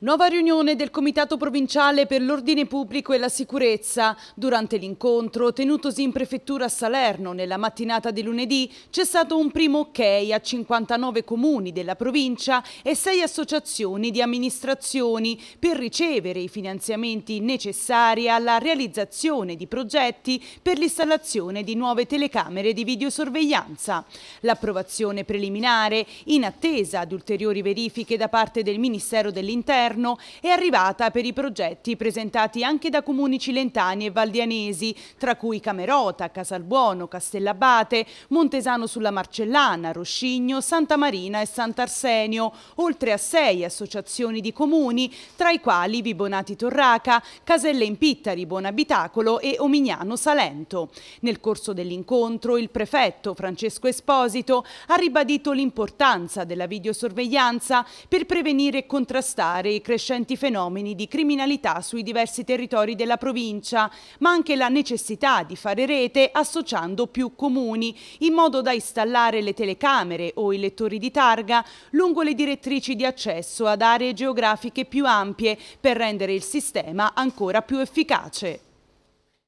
Nuova riunione del Comitato Provinciale per l'Ordine Pubblico e la Sicurezza. Durante l'incontro, tenutosi in prefettura a Salerno nella mattinata di lunedì, c'è stato un primo ok a 59 comuni della provincia e 6 associazioni di amministrazioni per ricevere i finanziamenti necessari alla realizzazione di progetti per l'installazione di nuove telecamere di videosorveglianza. L'approvazione preliminare, in attesa di ulteriori verifiche da parte del Ministero dell'Interno, governo è arrivata per i progetti presentati anche da comuni cilentani e valdianesi, tra cui Camerota, Casalbuono, Castellabate, Montesano sulla Marcellana, Roscigno, Santa Marina e Sant'Arsenio, oltre a sei associazioni di comuni, tra i quali Vibonati Torraca, Caselle in Pittari, Buonabitacolo e Omignano Salento. Nel corso dell'incontro il prefetto Francesco Esposito ha ribadito l'importanza della videosorveglianza per prevenire e contrastare i crescenti fenomeni di criminalità sui diversi territori della provincia, ma anche la necessità di fare rete associando più comuni, in modo da installare le telecamere o i lettori di targa lungo le direttrici di accesso ad aree geografiche più ampie per rendere il sistema ancora più efficace.